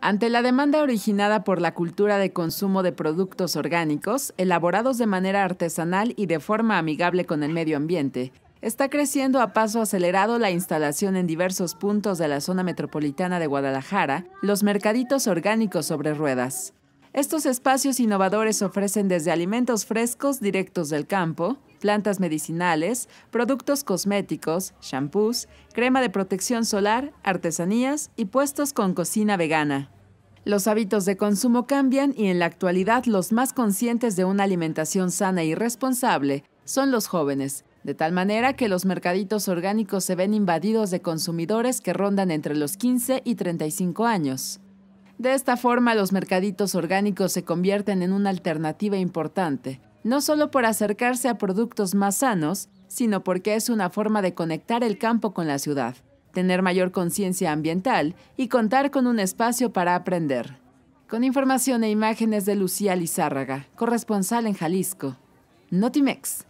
Ante la demanda originada por la cultura de consumo de productos orgánicos, elaborados de manera artesanal y de forma amigable con el medio ambiente, está creciendo a paso acelerado la instalación en diversos puntos de la zona metropolitana de Guadalajara, los mercaditos orgánicos sobre ruedas. Estos espacios innovadores ofrecen desde alimentos frescos directos del campo, plantas medicinales, productos cosméticos, shampoos, crema de protección solar, artesanías y puestos con cocina vegana. Los hábitos de consumo cambian y en la actualidad los más conscientes de una alimentación sana y responsable son los jóvenes, de tal manera que los mercaditos orgánicos se ven invadidos de consumidores que rondan entre los 15 y 35 años. De esta forma, los mercaditos orgánicos se convierten en una alternativa importante, no solo por acercarse a productos más sanos, sino porque es una forma de conectar el campo con la ciudad, tener mayor conciencia ambiental y contar con un espacio para aprender. Con información e imágenes de Lucía Lizárraga, corresponsal en Jalisco. Notimex.